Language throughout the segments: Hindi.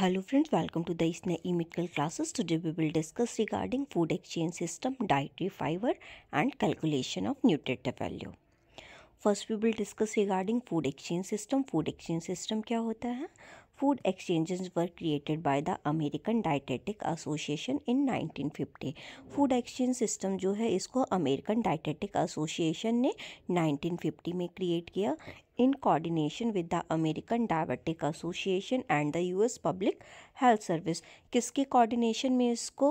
Hello friends welcome to the इसने e classes today we will discuss regarding food exchange system dietary fibre and calculation of nutrient value first we will discuss regarding food exchange system food exchange system क्या होता है food exchanges were created by the American Dietetic Association in nineteen fifty food exchange system जो है इसको अमेरिकन डाइटेटिक एसोसिएशन ने नाइनटीन फिफ्टी में क्रिएट किया in coordination with the American Diabetic Association and the US Public Health Service किसके coordination में इसको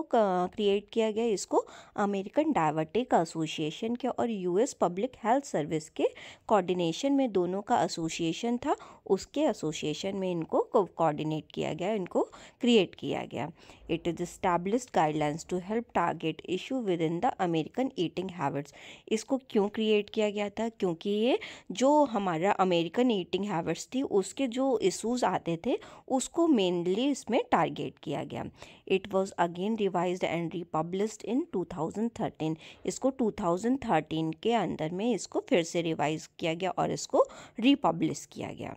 create किया गया इसको American Diabetic Association के और US Public Health Service के coordination में दोनों का association था उसके association में इनको coordinate किया गया इनको create किया गया It is established guidelines to help target issue within the American eating habits इसको क्यों create किया गया था क्योंकि ये जो हमारा अमेरिकन ईटिंग हैबिट्स थी उसके जो इशूज़ आते थे उसको मेनली इसमें टारगेट किया गया it was again revise and republish in 2013 इसको 2013 के अंदर में इसको फिर से रिवाइज किया गया और इसको रिपब्लिश किया गया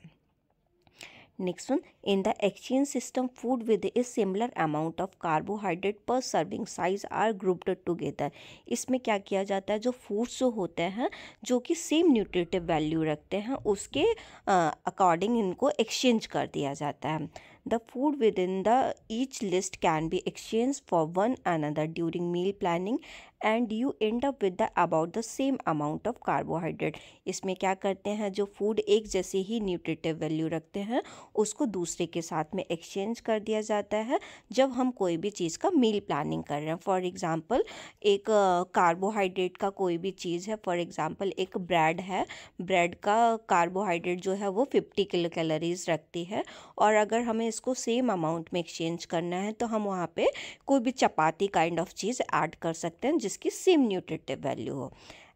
next one In the exchange system, food with a similar amount of carbohydrate per serving size are grouped together. इसमें क्या किया जाता है जो फूड्स जो होते हैं जो कि सेम न्यूट्रिटिव वैल्यू रखते हैं उसके अकॉर्डिंग इनको एक्सचेंज कर दिया जाता है the food within the each list can be exchange for one another during meal planning and you end up with the about the same amount of carbohydrate इसमें क्या करते हैं जो फूड एक जैसे ही न्यूट्रिटिव वैल्यू रखते हैं उसको दूसरे दूसरे के साथ में एक्सचेंज कर दिया जाता है जब हम कोई भी चीज़ का मील प्लानिंग कर रहे हैं फॉर एग्ज़ाम्पल एक कार्बोहाइड्रेट का कोई भी चीज़ है फॉर एग्ज़ाम्पल एक ब्रेड है ब्रेड का कार्बोहाइड्रेट जो है वो फिफ्टी किलो कैलोरीज रखती है और अगर हमें इसको सेम अमाउंट में एक्सचेंज करना है तो हम वहाँ पे कोई भी चपाती काइंड ऑफ चीज़ ऐड कर सकते हैं जिसकी सेम न्यूट्रिटिव वैल्यू हो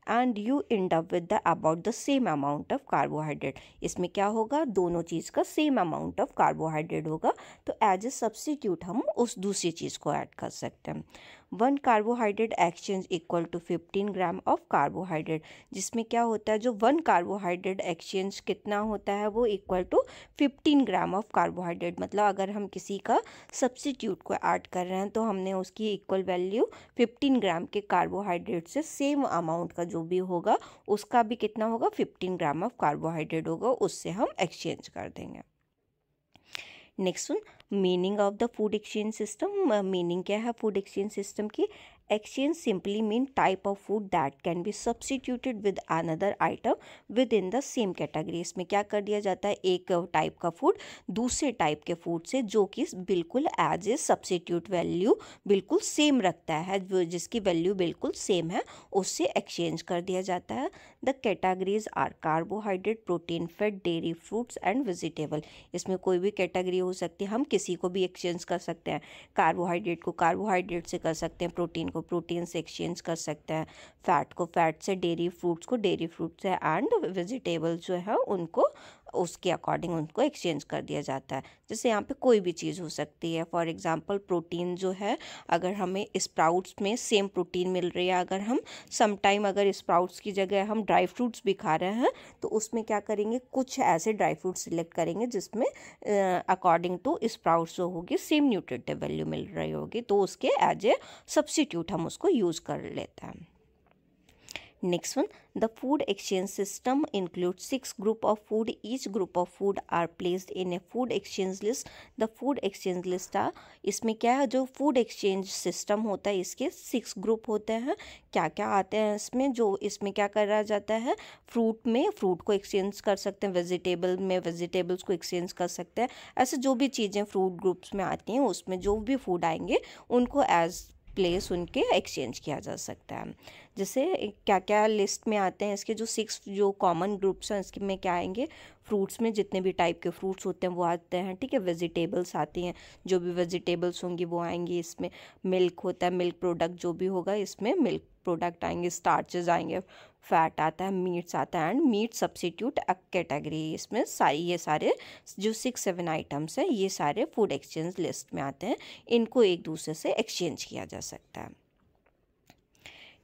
and you end up with the about the same amount of carbohydrate इसमें क्या होगा दोनों चीज़ का सेम अमाउंट ऑफ कार्बोहाइड्रेट होगा तो एज ए सब्सटीट्यूट हम उस दूसरी चीज़ को ऐड कर सकते हैं one carbohydrate exchange equal to fifteen gram of carbohydrate जिसमें क्या होता है जो वन कार्बोहाइड्रेट एक्सचेंज कितना होता है वो equal to fifteen gram of carbohydrate मतलब अगर हम किसी का सब्सिट्यूट को ऐड कर रहे हैं तो हमने उसकी इक्वल वैल्यू फिफ्टीन ग्राम के कार्बोहाइड्रेट से सेम अमाउंट का जो भी होगा उसका भी कितना होगा फिफ्टीन ग्राम ऑफ कार्बोहाइड्रेट होगा उससे हम एक्सचेंज कर देंगे next soon meaning of the food exchange system meaning क्या है फूड एक्सचेंज सिस्टम की exchange simply mean type of food that can can be with another item within the same category इसमें क्या कर दिया जाता है एक टाइप का फूड दूसरे टाइप के फूड से जो कि बिल्कुल एज ए सब्सिट्यूट वैल्यू बिल्कुल सेम रखता है जिसकी वैल्यू बिल्कुल सेम है उससे एक्सचेंज कर दिया जाता है the categories are carbohydrate protein fat dairy fruits and vegetable इसमें कोई भी कैटेगरी हो सकती है हम किसी को भी एक्सचेंज कर सकते हैं कार्बोहाइड्रेट को कार्बोहाइड्रेट से कर सकते हैं प्रोटीन को प्रोटीन से एक्सचेंज कर सकते हैं फैट को फैट से डेरी फ्रूट्स को डेरी फ्रूट से एंड वेजिटेबल्स जो है उनको उसके अकॉर्डिंग उनको एक्सचेंज कर दिया जाता है जैसे यहाँ पे कोई भी चीज़ हो सकती है फॉर एग्जांपल प्रोटीन जो है अगर हमें स्प्राउट्स में सेम प्रोटीन मिल रही है अगर हम समटाइम अगर स्प्राउट्स की जगह हम ड्राई फ्रूट्स भी खा रहे हैं तो उसमें क्या करेंगे कुछ ऐसे ड्राई फ्रूट सिलेक्ट करेंगे जिसमें अकॉर्डिंग टू स्प्राउट्स जो होगी सेम न्यूट्रिटिव वैल्यू मिल रही होगी तो उसके एज ए सब्सिट्यूट हम उसको यूज़ कर लेते हैं Next one, the food exchange system includes six group of food. Each group of food are placed in a food exchange list. The food exchange list are इसमें क्या है जो food exchange system होता है इसके six group होते हैं क्या क्या आते हैं इसमें जो इसमें क्या करा जाता है फ्रूट में फ्रूट को एक्सचेंज कर सकते हैं वेजिटेबल में वेजिटेबल्स को एक्सचेंज कर सकते हैं ऐसे जो भी चीज़ें फ्रूट ग्रुप्स में आती हैं उसमें जो भी फूड आएंगे उनको एज प्लेस उनके एक्सचेंज किया जा सकता है जैसे क्या क्या लिस्ट में आते हैं इसके जो सिक्स जो कॉमन ग्रुप्स हैं इसके में क्या आएंगे फ्रूट्स में जितने भी टाइप के फ्रूट्स होते हैं वो आते हैं ठीक है वेजिटेबल्स आती हैं जो भी वेजिटेबल्स होंगी वो आएंगी इसमें मिल्क होता है मिल्क प्रोडक्ट जो भी होगा इसमें मिल्क प्रोडक्ट आएंगे स्टार्चेज आएंगे फैट आता है मीट्स आता है and meat substitute a category इसमें सारी ये सारे जो सिक्स सेवन आइटम्स हैं ये सारे फूड एक्सचेंज लिस्ट में आते हैं इनको एक दूसरे से एक्सचेंज किया जा सकता है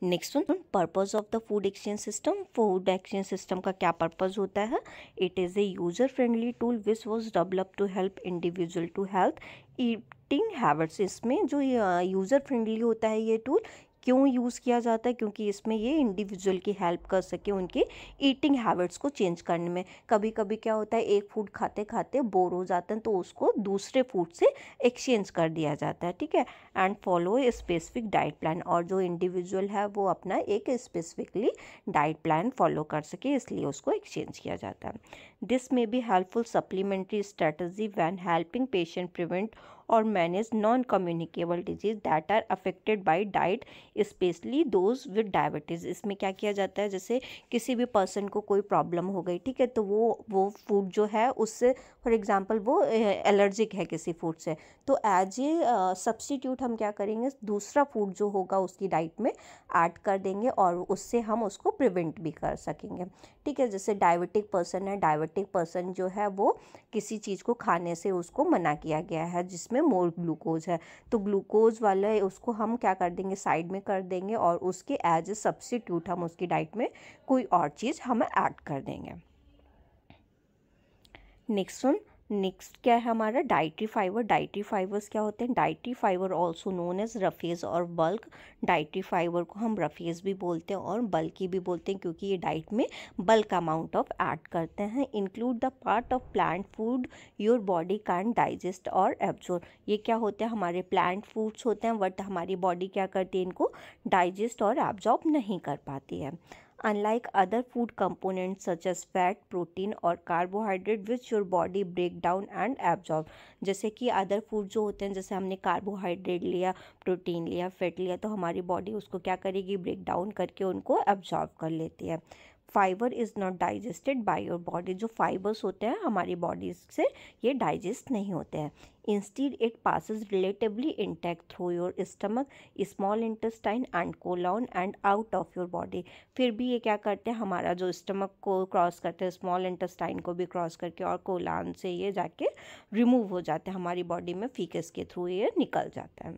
next one purpose of the food exchange system food exchange system का क्या पर्पज़ होता है it is a user friendly tool which was develop to help individual to health eating habits इसमें जो यूज़र फ्रेंडली uh, होता है ये टूल क्यों यूज़ किया जाता है क्योंकि इसमें ये इंडिविजुअल की हेल्प कर सके उनके ईटिंग हैबिट्स को चेंज करने में कभी कभी क्या होता है एक फूड खाते खाते बोर हो जाते हैं तो उसको दूसरे फूड से एक्सचेंज कर दिया जाता है ठीक है and follow a specific diet plan और जो इंडिविजुअल है वो अपना एक स्पेसिफिकली डाइट प्लान फॉलो कर सके इसलिए उसको एक्सचेंज किया जाता है this may be helpful supplementary strategy when helping patient prevent और manage non communicable disease that are affected by diet specially those with diabetes इसमें क्या किया जाता है जैसे किसी भी पर्सन को कोई प्रॉब्लम हो गई ठीक है तो वो वो फूड जो है उससे फॉर एग्जाम्पल वो एलर्जिक है किसी फूड से तो एज ए सब्सटीट्यूट हम क्या करेंगे दूसरा फूड जो होगा उसकी डाइट में ऐड कर देंगे और उससे हम उसको प्रिवेंट भी कर सकेंगे ठीक है जैसे डायबिटिक पर्सन है डायबिटिक डायबिटिक पर्सन जो है वो किसी चीज़ को खाने से उसको मना किया गया है जिसमें मोर ग्लूकोज है तो ग्लूकोज वाले उसको हम क्या कर देंगे साइड में कर देंगे और उसके एज ए सब्सिट्यूट हम उसकी डाइट में कोई और चीज़ हम ऐड कर देंगे नेक्स्ट वन नेक्स्ट क्या है हमारा डाइट्री फाइबर डाइट्री फाइबर्स क्या होते हैं dietary fibre also known as roughage और बल्क डाइट्री फाइबर को हम रफेज भी बोलते हैं और बल्की भी बोलते हैं क्योंकि ये डाइट में बल्क अमाउंट ऑफ ऐड करते हैं include the part of plant food your body can digest और एब्जॉर्ब ये क्या होते हैं हमारे प्लांट फूड्स होते हैं बट हमारी बॉडी क्या करती है इनको डाइजेस्ट और एब्जॉर्ब नहीं कर पाती है unlike other food components such as fat protein और carbohydrate which your body break down and absorb जैसे कि अदर फूड जो होते हैं जैसे हमने कार्बोहाइड्रेट लिया प्रोटीन लिया फैट लिया तो हमारी बॉडी उसको क्या करेगी ब्रेक डाउन करके उनको एब्जॉर्ब कर लेती है fibre is not digested by your body जो फाइबर्स होते हैं हमारी बॉडी से ये डाइजेस्ट नहीं होते हैं instead it passes relatively intact through your stomach small intestine and colon and out of your body फिर भी ये क्या करते हैं हमारा जो स्टमक को क्रॉस करते हैं स्मॉल इंटेस्टाइन को भी क्रॉस करके और कोलाउन से ये जाके रिमूव हो जाते हैं हमारी बॉडी में फीकस के थ्रू ये निकल जाता है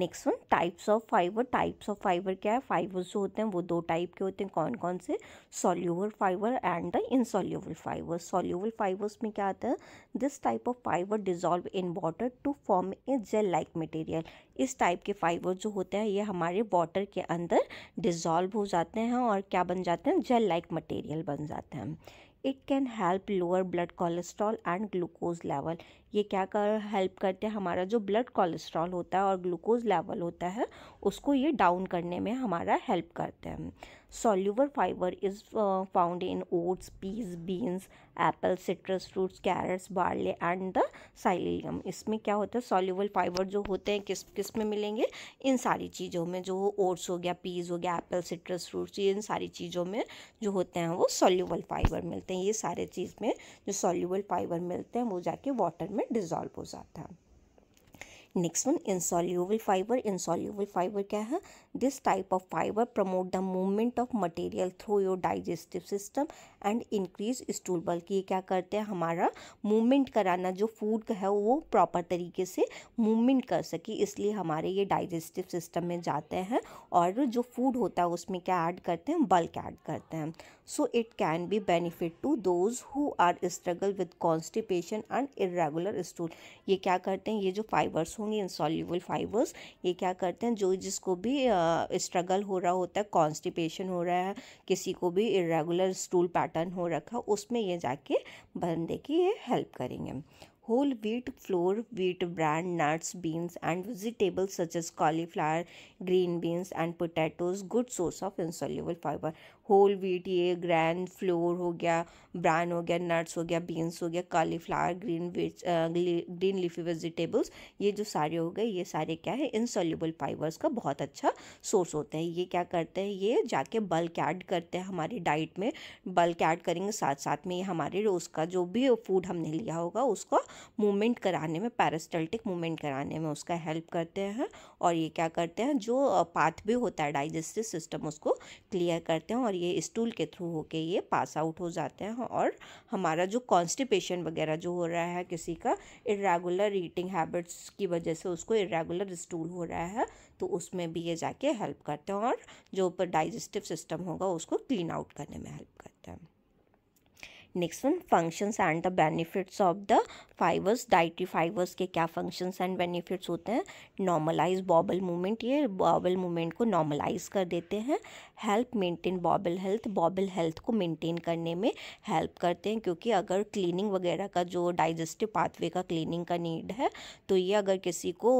next one types of fibre types of fibre क्या है फाइबर्स जो होते हैं वो दो टाइप के होते हैं कौन कौन से soluble fibre and the soluble fibre soluble fibres में क्या आता है this type of fibre dissolve in water to form a gel like material इस टाइप के फाइबर जो होते हैं ये हमारे वाटर के अंदर डिजॉल्व हो जाते हैं और क्या बन जाते हैं जेल लाइक मटेरियल बन जाते हैं it can help lower blood cholesterol and glucose level ये क्या कर हेल्प करते हैं हमारा जो ब्लड कोलेस्ट्रॉल होता है और ग्लूकोज लेवल होता है उसको ये डाउन करने में हमारा हेल्प करते हैं soluble fibre is found in oats peas beans apple citrus fruits carrots barley and the psyllium इसमें क्या होता है सोल्यूबल फाइबर जो होते हैं किस किस में मिलेंगे इन सारी चीज़ों में जो ओट्स हो गया पीज हो गया एप्पल सिट्रस फ्रूट्स इन सारी चीज़ों में जो होते हैं वो सोल्यूबल फाइबर मिलते हैं ये सारे चीज़ में जो सोल्यूबल फाइबर मिलते हैं वो जाके वाटर में डिजॉल्व हो जाता है next one insoluble fibre insoluble fibre क्या है this type of fibre promote the movement of material through your digestive system and increase stool bulk ये क्या करते हैं हमारा मूवमेंट कराना जो फूड का है वो प्रॉपर तरीके से मूवमेंट कर सके इसलिए हमारे ये डाइजेस्टिव सिस्टम में जाते हैं और जो फूड होता है उसमें क्या ऐड करते हैं बल्क ऐड करते हैं so it can be benefit to those who are struggle with constipation and irregular stool ये क्या करते हैं ये जो फाइबर्स होंगे इंसॉल्यूबल फाइबर्स ये क्या करते हैं जो जिसको भी स्ट्रगल uh, हो रहा होता है कॉन्स्टिपेशन हो रहा है किसी को भी इरेगुलर स्टूल पैटर्न बटन हो रखा उसमें ये जाके बंदे की ये हेल्प करेंगे whole wheat flour wheat bran nuts beans and vegetables such as cauliflower green beans and potatoes good source of insoluble fibre whole wheat ये ग्रैन फ्लोर हो गया ब्रांड हो गया नट्स हो गया बीन्स हो गया cauliflower green veg green leafy vegetables ये जो सारे हो गए ये सारे क्या है इनसॉल्यूबल फाइबर्स का बहुत अच्छा सोर्स होता है ये क्या करते हैं ये जाके बल्क ऐड करते हैं हमारी डाइट में बल्क ऐड करेंगे साथ साथ में ये हमारे रोज़ का जो भी फूड हमने लिया होगा उसका मूवमेंट कराने में पैरास्टल्टिक मूवमेंट कराने में उसका हेल्प करते हैं और ये क्या करते हैं जो पाथवे होता है डाइजेस्टिव सिस्टम उसको क्लियर करते हैं और ये स्टूल के थ्रू होके ये पास आउट हो जाते हैं और हमारा जो कॉन्स्टिपेशन वगैरह जो हो रहा है किसी का इरेगुलर ईटिंग हैबिट्स की वजह से उसको इरेगुलर स्टूल हो रहा है तो उसमें भी ये जाके हेल्प करते हैं और जो ऊपर डाइजेस्टिव सिस्टम होगा उसको क्लीन आउट करने में हेल्प करते हैं next one functions and the benefits of the fibres dietary fibres के क्या फंक्शंस एंड बेनिफिट्स होते हैं नॉर्मलाइज बॉबल मूवमेंट ये बॉबल मूवमेंट को नॉर्मलाइज कर देते हैं help maintain bowel health bowel health को मेंटेन करने में हेल्प करते हैं क्योंकि अगर क्लीनिंग वगैरह का जो डाइजेस्टिव पाथवे का क्लीनिंग का नीड है तो ये अगर किसी को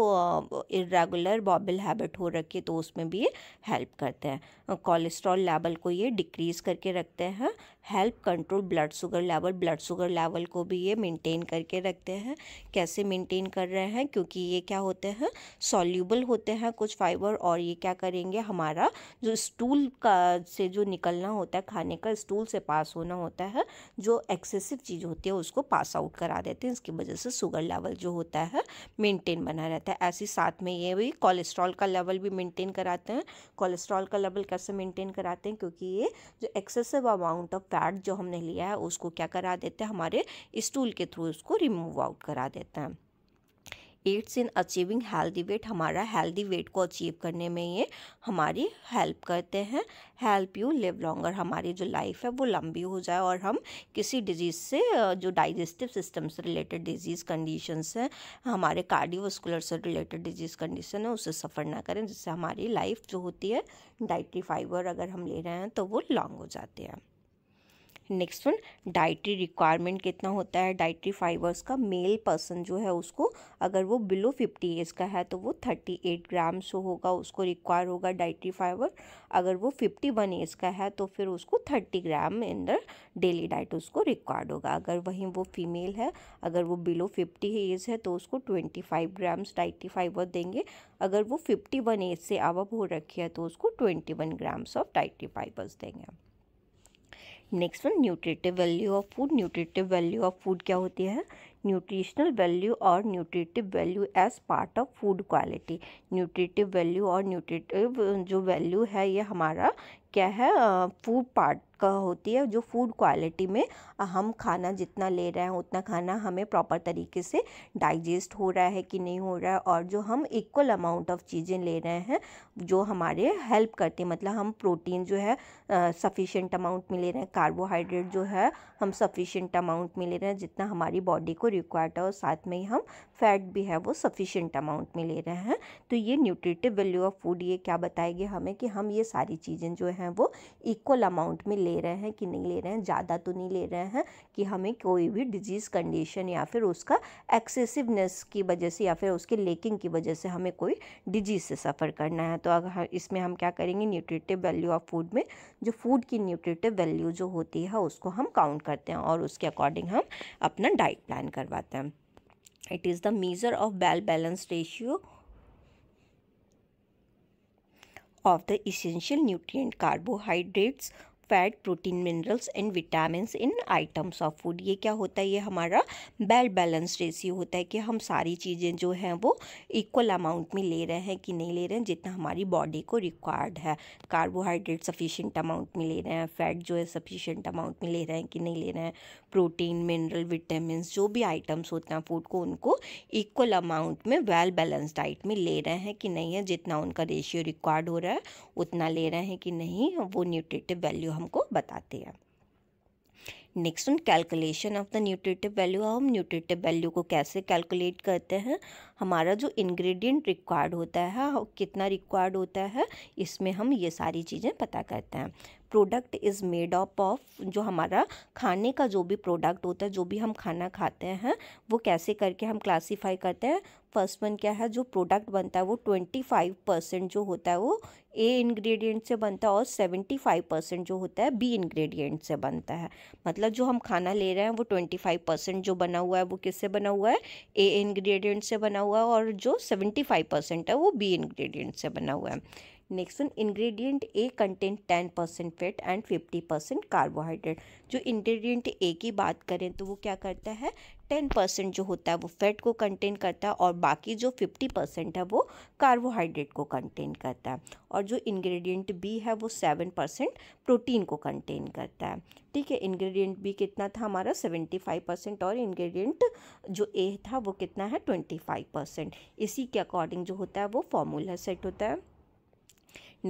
इरेगुलर बॉबल हैबिट हो रखे तो उसमें भी ये हेल्प करते हैं कोलेस्ट्रॉल लेवल को ये डिक्रीज़ करके रखते हैं help control blood sugar level blood sugar level को भी ये मेंटेन करके रख रखते हैं कैसे मेंटेन कर रहे हैं क्योंकि ये क्या होते हैं सॉल्यूबल होते हैं कुछ फाइबर और ये क्या करेंगे हमारा जो स्टूल का से जो निकलना होता है खाने का स्टूल से पास होना होता है जो एक्सेसिव चीज़ होती है उसको पास आउट करा देते हैं इसकी वजह से शुगर लेवल जो होता है मेंटेन बना रहता है ऐसे साथ में ये भी कोलेस्ट्रॉल का लेवल भी मेनटेन कराते हैं कोलेस्ट्रॉल का लेवल कैसे मेंटेन कराते हैं क्योंकि ये जो एक्सेसिव अमाउंट ऑफ फैट जो हमने लिया है उसको क्या करा देते हैं हमारे स्टूल के थ्रू उसको रिमूव मूव आउट करा देते हैं aids in achieving healthy weight हमारा हेल्दी वेट को अचीव करने में ये हमारी हेल्प करते हैं हेल्प यू लिव लॉन्गर हमारी जो लाइफ है वो लंबी हो जाए और हम किसी डिजीज़ से जो डाइजेस्टिव सिस्टम से रिलेटेड डिजीज़ कंडीशंस हैं हमारे कार्डियोस्कुलर से रिलेटेड डिजीज़ कंडीशन है उसे सफ़र ना करें जिससे हमारी लाइफ जो होती है डाइट्री फाइबर अगर हम ले रहे हैं तो वो लॉन्ग हो जाते हैं नेक्स्ट वन डाइट्री रिक्वायरमेंट कितना होता है डाइट्री फाइबर्स का मेल पर्सन जो है उसको अगर वो बिलो फिफ्टी एज का है तो वो थर्टी एट ग्राम्स होगा उसको रिक्वायर होगा डाइट्री फाइबर अगर वो फिफ्टी वन एज का है तो फिर उसको thirty gram in the daily diet उसको रिक्वायर्ड होगा अगर वहीं वो फीमेल है अगर वो बिलो फिफ्टी एज है तो उसको twenty five grams dietary fibre देंगे अगर वो फिफ्टी वन एज से आवप हो रखी है तो उसको twenty one grams of dietary fibres देंगे next one nutritive value of food nutritive value of food क्या होती है न्यूट्रिशनल वैल्यू और nutritive value as part of food quality nutritive value और न्यूट्रिटिव जो वैल्यू है ये हमारा क्या है फूड पार्ट का होती है जो फूड क्वालिटी में हम खाना जितना ले रहे हैं उतना खाना हमें प्रॉपर तरीके से डाइजेस्ट हो रहा है कि नहीं हो रहा है और जो हम इक्वल अमाउंट ऑफ चीज़ें ले रहे हैं जो हमारे हेल्प करते हैं मतलब हम प्रोटीन जो है सफिशेंट अमाउंट में ले रहे हैं कार्बोहाइड्रेट जो है हम सफिशेंट अमाउंट में ले रहे हैं जितना हमारी बॉडी को रिक्वायर्ड है और साथ में ही हम फैट भी है वो सफिशेंट अमाउंट में ले रहे हैं तो ये न्यूट्रिटिव वैल्यू ऑफ फूड ये क्या बताएगी हमें कि हम ये सारी चीज़ें जो है हैं वो इक्वल अमाउंट में ले रहे हैं कि नहीं ले रहे हैं ज़्यादा तो नहीं ले रहे हैं कि हमें कोई भी डिजीज़ कंडीशन या फिर उसका एक्सेसिवनेस की वजह से या फिर उसके लेकिंग की वजह से हमें कोई डिजीज़ से सफ़र करना है तो अगर इसमें हम क्या करेंगे न्यूट्रिटिव वैल्यू ऑफ फूड में जो फूड की न्यूट्रिटिव वैल्यू जो होती है उसको हम काउंट करते हैं और उसके अकॉर्डिंग हम अपना डाइट प्लान करवाते हैं it is the measure of bal balance ratio of the essential nutrient carbohydrates fat protein minerals and vitamin in items of food ये क्या होता है ये हमारा बेल बैलेंस रेशियो होता है कि हम सारी चीज़ें जो हैं वो इक्वल अमाउंट में ले रहे हैं कि नहीं ले रहे हैं जितना हमारी बॉडी को रिक्वायर्ड है कार्बोहाइड्रेट सफिशियंट अमाउंट में ले रहे हैं फैट जो है सफिशियंट अमाउंट में ले रहे हैं कि नहीं ले रहे हैं प्रोटीन मिनरल विटामिन जो भी आइटम्स होते हैं फूड को उनको इक्वल अमाउंट में वेल बैलेंस डाइट में ले रहे हैं कि नहीं है जितना उनका रेशियो रिक्वायर्ड हो रहा है उतना ले रहे हैं कि नहीं वो न्यूट्रिटिव वैल्यू वैल्यू हमको बताते हैं नेक्स्ट हम calculation of the nutritive value हम न्यूट्रिटिव वैल्यू को कैसे कैलकुलेट करते हैं हमारा जो इंग्रेडिएंट रिक्वायर्ड होता है कितना रिक्वायर्ड होता है इसमें हम ये सारी चीज़ें पता करते हैं product is made up of जो हमारा खाने का जो भी प्रोडक्ट होता है जो भी हम खाना खाते हैं वो कैसे करके हम क्लासीफाई करते हैं फर्स्ट वन क्या है जो प्रोडक्ट बनता है वो ट्वेंटी फाइव परसेंट जो होता है वो ए इंग्रेडिएंट से बनता है और सेवेंटी फाइव परसेंट जो होता है बी इंग्रेडिएंट से बनता है मतलब जो हम खाना ले रहे हैं वो ट्वेंटी फाइव परसेंट जो बना हुआ है वो किससे बना हुआ है ए इंग्रेडिएंट से बना हुआ है और जो सेवेंटी फाइव परसेंट है वो बी इंग्रेडिएंट से बना हुआ है next one ingredient A content ten percent fat and fifty percent carbohydrate जो इंग्रेडिएंट ए की बात करें तो वो क्या करता है टेन परसेंट जो होता है वो फैट को कंटेन करता है और बाकी जो फिफ्टी परसेंट है वो कार्बोहाइड्रेट को कंटेन करता है और जो इंग्रेडिएंट बी है वो सेवन परसेंट प्रोटीन को कंटेन करता है ठीक है इंग्रेडिएंट बी कितना था हमारा सेवेंटी फाइव परसेंट और इंग्रेडिएंट जो ए था वो कितना है ट्वेंटी फाइव परसेंट इसी के अकॉर्डिंग जो होता है वो फॉर्मूला सेट होता है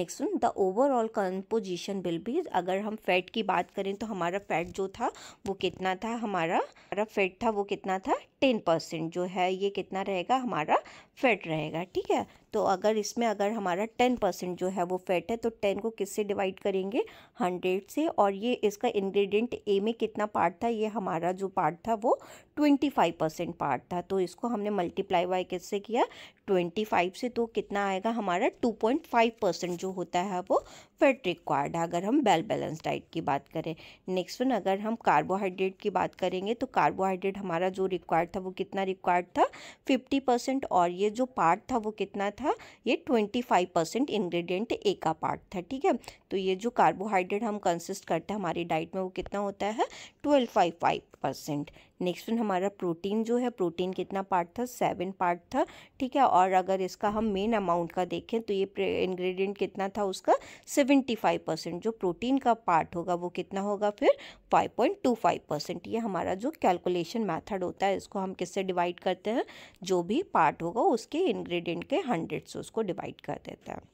next one the overall composition will be अगर हम फैट की बात करें तो हमारा फैट जो था वो कितना था हमारा हमारा फैट था वो कितना था टेन परसेंट जो है ये कितना रहेगा हमारा फैट रहेगा ठीक है तो अगर इसमें अगर हमारा टेन परसेंट जो है वो फैट है तो टेन को किससे डिवाइड करेंगे हंड्रेड से और ये इसका इंग्रेडिएंट ए में कितना पार्ट था ये हमारा जो पार्ट था वो ट्वेंटी फाइव परसेंट पार्ट था तो इसको हमने मल्टीप्लाई बाई किससे किया ट्वेंटी फाइव से तो कितना आएगा हमारा टू पॉइंट फाइव परसेंट जो होता है वो फैट रिक्वायर्ड है अगर हम वेल बैलेंस डाइट की बात करें नेक्स्ट वन अगर हम कार्बोहाइड्रेट की बात करेंगे तो कार्बोहाइड्रेट हमारा जो रिक्वायर्ड था वो कितना रिक्वायर्ड था फिफ्टी परसेंट और ये जो पार्ट था वो कितना था ये twenty five percent ingredient A का पार्ट था ठीक है तो ये जो कार्बोहाइड्रेट हम कंसिस्ट करते हैं हमारी डाइट में वो कितना होता है twelve five five percent next one हमारा प्रोटीन जो है प्रोटीन कितना पार्ट था सेवन पार्ट था ठीक है और अगर इसका हम मेन अमाउंट का देखें तो ये इंग्रेडिएंट कितना था उसका सेवेंटी फाइव परसेंट जो प्रोटीन का पार्ट होगा वो कितना होगा फिर five point two five percent ये हमारा जो कैलकुलेशन मैथड होता है इसको हम किससे डिवाइड करते हैं जो भी पार्ट होगा उसके इन्ग्रीडियंट के हंड्रेड से उसको डिवाइड कर देते हैं